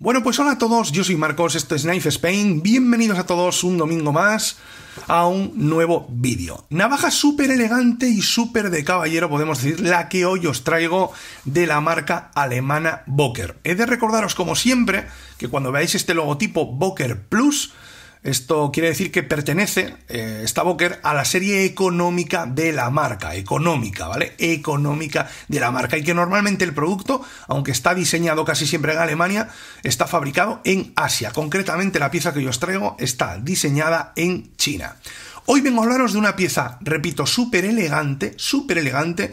Bueno, pues hola a todos, yo soy Marcos, esto es Knife Spain, bienvenidos a todos un domingo más a un nuevo vídeo. Navaja súper elegante y súper de caballero, podemos decir, la que hoy os traigo de la marca alemana Boker. He de recordaros, como siempre, que cuando veáis este logotipo Boker Plus, esto quiere decir que pertenece eh, esta Boker, a la serie económica de la marca, económica, ¿vale? Económica de la marca y que normalmente el producto, aunque está diseñado casi siempre en Alemania, está fabricado en Asia. Concretamente la pieza que yo os traigo está diseñada en China. Hoy vengo a hablaros de una pieza, repito, súper elegante, súper elegante,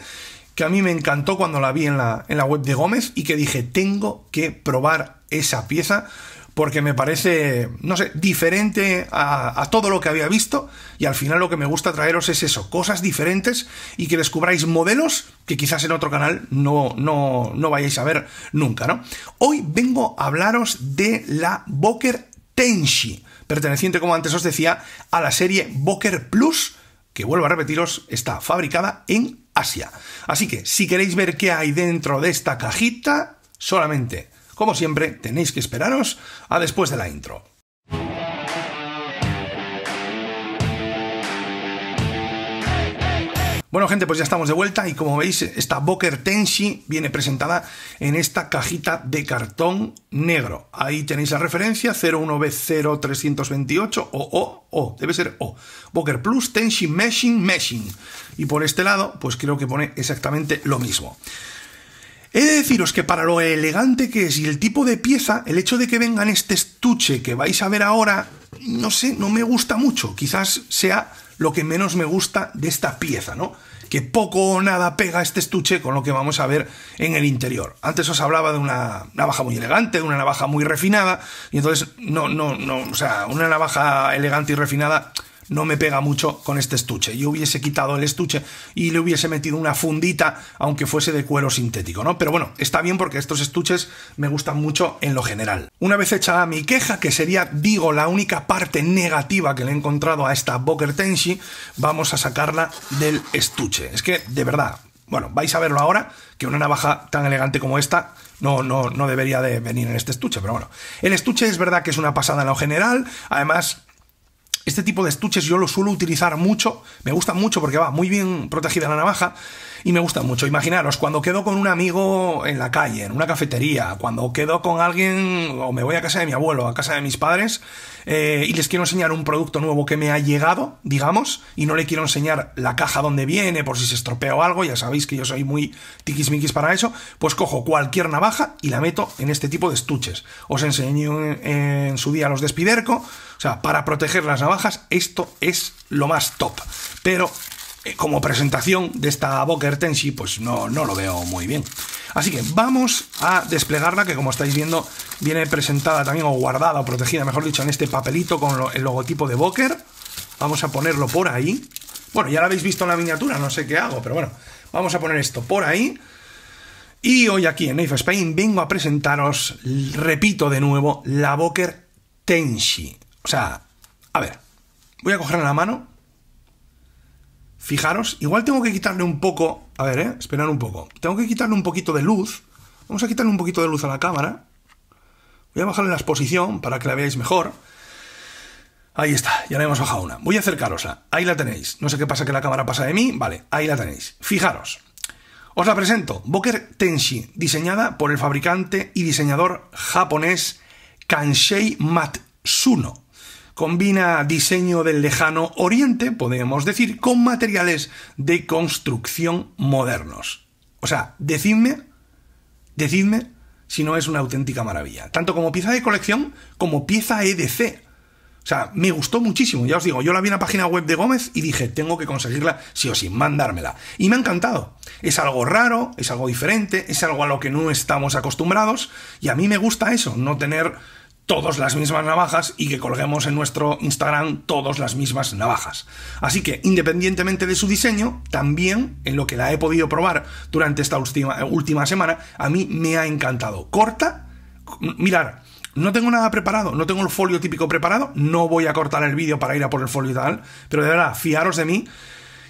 que a mí me encantó cuando la vi en la, en la web de Gómez y que dije, tengo que probar esa pieza porque me parece, no sé, diferente a, todo lo que había visto y al final lo que me gusta traeros es eso, cosas diferentes y que descubráis modelos que quizás en otro canal no, no, no vayáis a ver nunca, ¿no? Hoy vengo a hablaros de la Boker Tenshi, perteneciente, como antes os decía, a la serie Boker Plus, que vuelvo a repetiros, está fabricada en Asia. Así que si queréis ver qué hay dentro de esta cajita, solamente como siempre, tenéis que esperaros a después de la intro. Bueno, gente, pues ya estamos de vuelta y como veis, esta Boker Tenshi viene presentada en esta cajita de cartón negro. Ahí tenéis la referencia 01B0328 o O, O, debe ser O. Boker Plus Tenshi Meshing Meshing. Y por este lado, pues creo que pone exactamente lo mismo. He de deciros que para lo elegante que es y el tipo de pieza, el hecho de que venga en este estuche que vais a ver ahora, no sé, no me gusta mucho. Quizás sea lo que menos me gusta de esta pieza, ¿no? Que poco o nada pega este estuche con lo que vamos a ver en el interior. Antes os hablaba de una navaja muy elegante, de una navaja muy refinada, y entonces, no, no, no, o sea, una navaja elegante y refinada no me pega mucho con este estuche. Yo hubiese quitado el estuche y le hubiese metido una fundita, aunque fuese de cuero sintético, ¿no? Pero bueno, está bien porque estos estuches me gustan mucho en lo general. Una vez hecha mi queja, que sería, digo, la única parte negativa que le he encontrado a esta Boker Tenshi, vamos a sacarla del estuche. Es que, de verdad, bueno, vais a verlo ahora, que una navaja tan elegante como esta no, no, no debería de venir en este estuche, pero bueno. El estuche es verdad que es una pasada en lo general, además este tipo de estuches yo lo suelo utilizar mucho, me gusta mucho porque va muy bien protegida la navaja y me gusta mucho. Imaginaros, cuando quedo con un amigo en la calle, en una cafetería, cuando quedo con alguien o me voy a casa de mi abuelo, a casa de mis padres eh, y les quiero enseñar un producto nuevo que me ha llegado, digamos, y no le quiero enseñar la caja donde viene por si se estropea algo, ya sabéis que yo soy muy tiquismiquis para eso, pues cojo cualquier navaja y la meto en este tipo de estuches. Os enseñé en, en su día los de Spiderco, o sea, para proteger las navajas, esto es lo más top. Pero eh, como presentación de esta Boker Tenshi, pues no, no lo veo muy bien. Así que vamos a desplegarla, que como estáis viendo, viene presentada también, o guardada, o protegida, mejor dicho, en este papelito con el logotipo de Boker. Vamos a ponerlo por ahí. Bueno, ya lo habéis visto en la miniatura, no sé qué hago, pero bueno, vamos a poner esto por ahí. Y hoy aquí en Knife Spain vengo a presentaros, repito de nuevo, la Boker Tenshi. O sea, a ver, voy a en la mano. Fijaros, igual tengo que quitarle un poco, a ver, eh, esperar un poco. Tengo que quitarle un poquito de luz. Vamos a quitarle un poquito de luz a la cámara. Voy a bajarle la exposición para que la veáis mejor. Ahí está, ya la hemos bajado una. Voy a acercarosla. Ahí la tenéis. No sé qué pasa que la cámara pasa de mí. Vale, ahí la tenéis. Fijaros. Os la presento. Boker Tenshi, diseñada por el fabricante y diseñador japonés Kanshei Matsuno. Combina diseño del lejano oriente, podemos decir, con materiales de construcción modernos. O sea, decidme, decidme si no es una auténtica maravilla. Tanto como pieza de colección como pieza EDC. O sea, me gustó muchísimo. Ya os digo, yo la vi en la página web de Gómez y dije, tengo que conseguirla sí o sí, mandármela. Y me ha encantado. Es algo raro, es algo diferente, es algo a lo que no estamos acostumbrados. Y a mí me gusta eso, no tener todas las mismas navajas y que colguemos en nuestro Instagram todas las mismas navajas. Así que, independientemente de su diseño, también en lo que la he podido probar durante esta última, eh, semana, a mí me ha encantado. Corta, mirar. No tengo nada preparado, no tengo el folio típico preparado, no voy a cortar el vídeo para ir a por el folio y tal, pero de verdad, fiaros de mí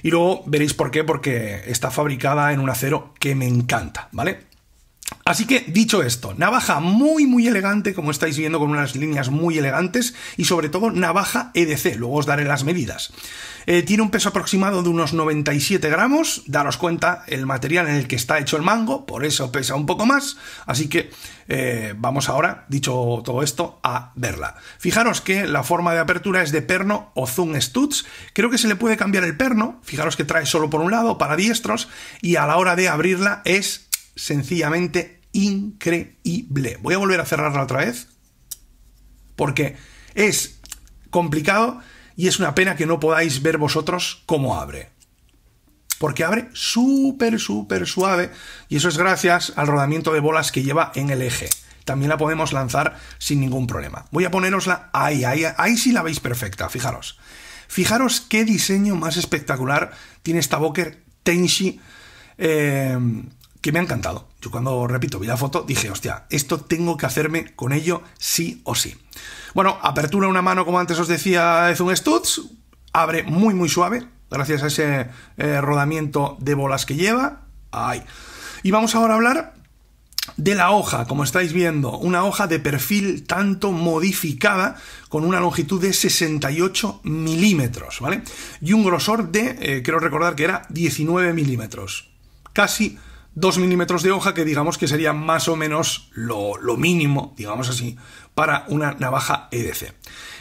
y luego veréis por qué, porque está fabricada en un acero que me encanta, ¿vale? Así que, dicho esto, navaja muy muy elegante, como estáis viendo, con unas líneas muy elegantes, y sobre todo navaja EDC, luego os daré las medidas. Eh, tiene un peso aproximado de unos 97 gramos, daros cuenta el material en el que está hecho el mango, por eso pesa un poco más, así que eh, vamos ahora, dicho todo esto, a verla. Fijaros que la forma de apertura es de perno o zoom studs, creo que se le puede cambiar el perno, fijaros que trae solo por un lado para diestros, y a la hora de abrirla es sencillamente increíble. Voy a volver a cerrarla otra vez porque es complicado y es una pena que no podáis ver vosotros cómo abre. Porque abre súper, súper suave y eso es gracias al rodamiento de bolas que lleva en el eje. También la podemos lanzar sin ningún problema. Voy a ponerosla ahí, ahí, ahí sí la veis perfecta, fijaros. Fijaros qué diseño más espectacular tiene esta Boker Tenshi. Eh, que me ha encantado. Yo cuando, repito, vi la foto dije, hostia, esto tengo que hacerme con ello sí o sí. Bueno, apertura una mano, como antes os decía, es un Studs, abre muy muy suave, gracias a ese eh, rodamiento de bolas que lleva. Ay. Y vamos ahora a hablar de la hoja, como estáis viendo, una hoja de perfil tanto modificada con una longitud de 68 milímetros, ¿vale? Y un grosor de, eh, creo recordar que era 19 milímetros. Casi 2 milímetros de hoja, que digamos que sería más o menos lo, lo mínimo, digamos así, para una navaja EDC.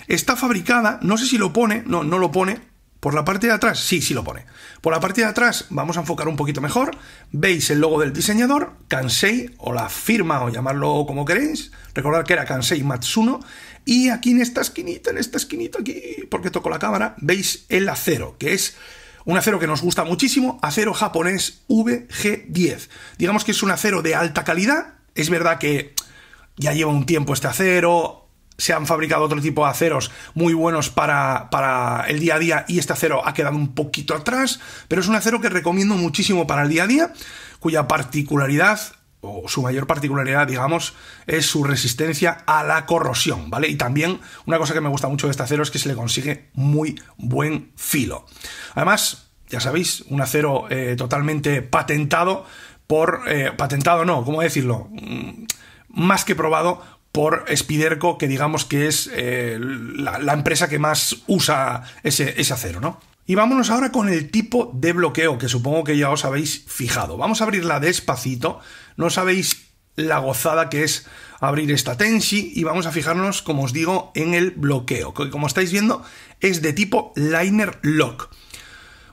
Está fabricada, no sé si lo pone, no, no lo pone, por la parte de atrás, sí, sí lo pone. Por la parte de atrás, vamos a enfocar un poquito mejor. Veis el logo del diseñador, Kansei, o la firma, o llamarlo como queréis. Recordad que era Kansei Matsuno. Y aquí en esta esquinita, en esta esquinita aquí, porque toco la cámara, veis el acero, que es un acero que nos gusta muchísimo, acero japonés VG10. Digamos que es un acero de alta calidad. Es verdad que ya lleva un tiempo este acero, se han fabricado otro tipo de aceros muy buenos para, para, el día a día y este acero ha quedado un poquito atrás, pero es un acero que recomiendo muchísimo para el día a día, cuya particularidad su mayor particularidad, digamos, es su resistencia a la corrosión, ¿vale? Y también una cosa que me gusta mucho de este acero es que se le consigue muy buen filo. Además, ya sabéis, un acero eh, totalmente patentado por... Eh, patentado no, ¿cómo decirlo? Mm, más que probado por Spiderco, que digamos que es eh, la, empresa que más usa ese acero, ¿no? Y vámonos ahora con el tipo de bloqueo, que supongo que ya os habéis fijado. Vamos a abrirla despacito, no sabéis la gozada que es abrir esta Tensi y vamos a fijarnos, como os digo, en el bloqueo, que como estáis viendo es de tipo Liner Lock.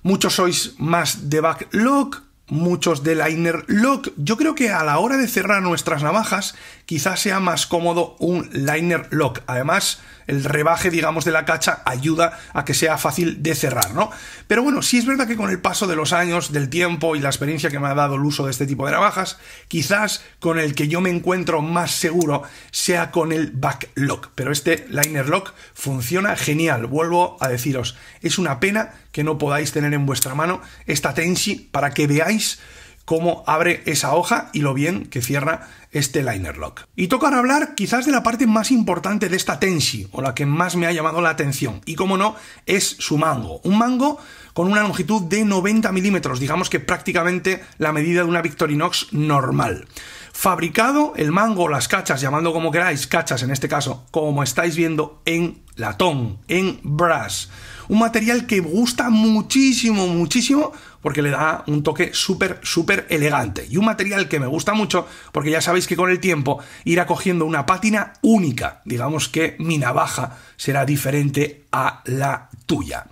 Muchos sois más de Back Lock, muchos de Liner Lock. Yo creo que a la hora de cerrar nuestras navajas quizás sea más cómodo un liner lock. Además, el rebaje, digamos, de la cacha ayuda a que sea fácil de cerrar, ¿no? Pero bueno, sí es verdad que con el paso de los años, del tiempo y la experiencia que me ha dado el uso de este tipo de navajas, quizás con el que yo me encuentro más seguro sea con el back lock. Pero este liner lock funciona genial. Vuelvo a deciros, es una pena que no podáis tener en vuestra mano esta tensi para que veáis cómo abre esa hoja y lo bien que cierra este liner lock. Y toca ahora hablar quizás de la parte más importante de esta Tenshi, o la que más me ha llamado la atención, y como no, es su mango. Un mango con una longitud de 90 milímetros, digamos que prácticamente la medida de una Victorinox normal. Fabricado el mango, las cachas, llamando como queráis, cachas en este caso, como estáis viendo en latón, en brass. Un material que gusta muchísimo, muchísimo porque le da un toque súper, súper elegante. Y un material que me gusta mucho porque ya sabéis que con el tiempo irá cogiendo una pátina única. Digamos que mi navaja será diferente a la tuya.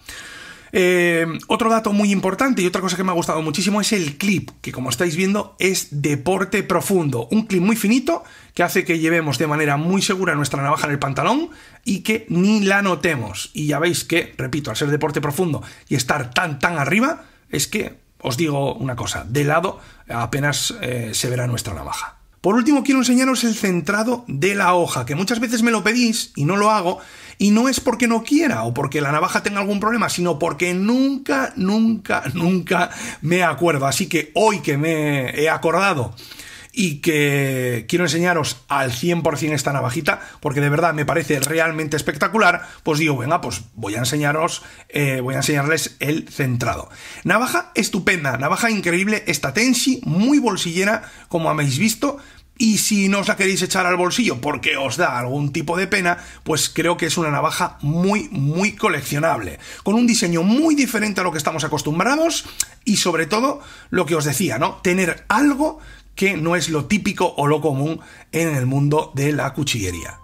Eh, otro dato muy importante y otra cosa que me ha gustado muchísimo es el clip, que como estáis viendo es deporte profundo. Un clip muy finito que hace que llevemos de manera muy segura nuestra navaja en el pantalón y que ni la notemos. Y ya veis que, repito, al ser deporte profundo y estar tan, tan arriba, es que, os digo una cosa, de lado apenas eh, se verá nuestra navaja. Por último, quiero enseñaros el centrado de la hoja, que muchas veces me lo pedís y no lo hago, y no es porque no quiera o porque la navaja tenga algún problema, sino porque nunca, nunca, nunca me acuerdo. Así que hoy que me he acordado y que quiero enseñaros al 100% esta navajita porque de verdad me parece realmente espectacular, pues digo, venga, pues voy a enseñaros, eh, voy a enseñarles el centrado. Navaja estupenda, navaja increíble, esta tensi, muy bolsillera, como habéis visto, y si no os la queréis echar al bolsillo porque os da algún tipo de pena, pues creo que es una navaja muy, muy coleccionable. Con un diseño muy diferente a lo que estamos acostumbrados y sobre todo lo que os decía, ¿no? Tener algo que no es lo típico o lo común en el mundo de la cuchillería.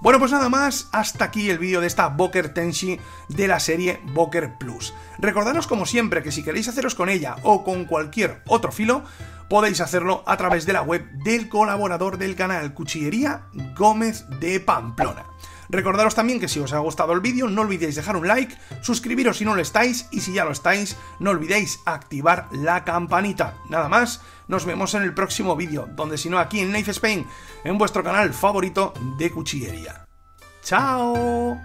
Bueno, pues nada más, hasta aquí el vídeo de esta Boker Tenshi de la serie Boker Plus. Recordaros como siempre que si queréis haceros con ella o con cualquier otro filo, podéis hacerlo a través de la web del colaborador del canal Cuchillería Gómez de Pamplona. Recordaros también que si os ha gustado el vídeo, no olvidéis dejar un like, suscribiros si no lo estáis y si ya lo estáis, no olvidéis activar la campanita. Nada más, nos vemos en el próximo vídeo, donde si no aquí en Knife Spain, en vuestro canal favorito de cuchillería. ¡Chao!